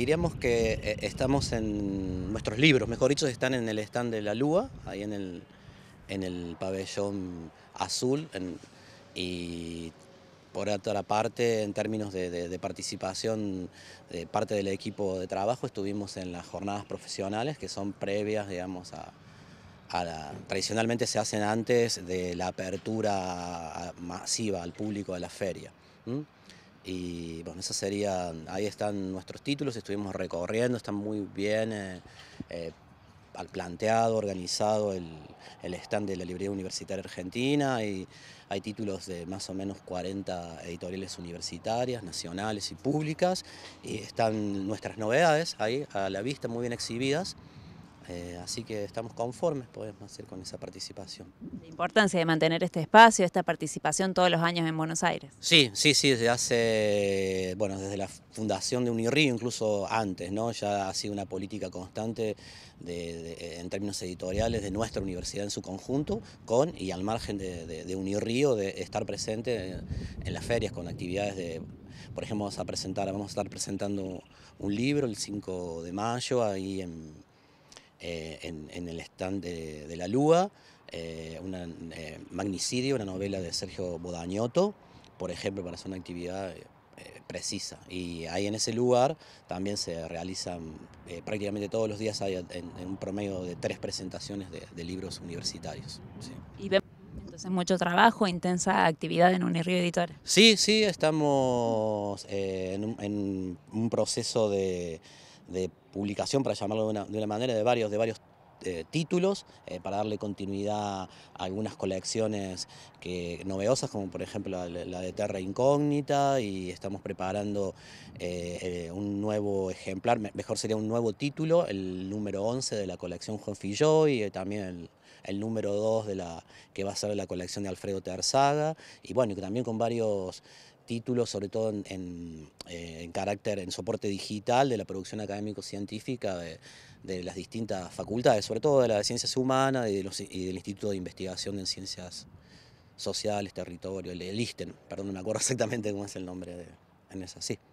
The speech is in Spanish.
diríamos que eh, estamos en, nuestros libros, mejor dicho, están en el stand de la Lúa, ahí en el, en el pabellón azul, y por otra parte, en términos de, participación de parte del equipo de trabajo, estuvimos en las jornadas profesionales que son previas, digamos, a, la, tradicionalmente se hacen antes de la apertura masiva al público de la feria. Y bueno, esa sería, ahí están nuestros títulos, estuvimos recorriendo, están muy bien eh, eh planteado, organizado el, el, stand de la Librería Universitaria Argentina y hay títulos de más o menos 40 editoriales universitarias, nacionales y públicas y están nuestras novedades ahí a la vista, muy bien exhibidas. Eh, así que estamos conformes, podemos hacer con esa participación. La importancia de mantener este espacio, esta participación todos los años en Buenos Aires. Sí, sí, sí, desde hace, bueno, desde la fundación de Unirío, incluso antes, ¿no? Ya ha sido una política constante en términos editoriales de nuestra universidad en su conjunto, con y al margen de, Unirío, de estar presente en, las ferias con actividades de por ejemplo, vamos a presentar, vamos a estar presentando un libro el 5 de mayo ahí en, eh, en, el stand de, la Lúa, eh, un eh, Magnicidio, una novela de Sergio Bodañoto, por ejemplo, para hacer una actividad precisa. Y ahí en ese lugar también se realizan prácticamente todos los días, hay en, un promedio de tres presentaciones de, libros universitarios. Y vemos entonces mucho trabajo, intensa actividad en Unirío Editorial Sí, sí, estamos en, un, proceso de de publicación, para llamarlo de una, manera, de varios, de varios eh, títulos eh, para darle continuidad a algunas colecciones que, novedosas, como por ejemplo la, de Terra Incógnita, y estamos preparando eh, un nuevo ejemplar, mejor sería un nuevo título, el número 11 de la colección Juan Filló, y también el, número 2 de la, que va a ser la colección de Alfredo Terzaga, y bueno, también con varios títulos, sobre todo eh, en, carácter, en soporte digital de la producción académico-científica de, las distintas facultades, sobre todo de las ciencias humanas y, los, del Instituto de Investigación en Ciencias Sociales, Territorio, el, el ISTEN, perdón, no me acuerdo exactamente cómo es el nombre de, en esa, sí.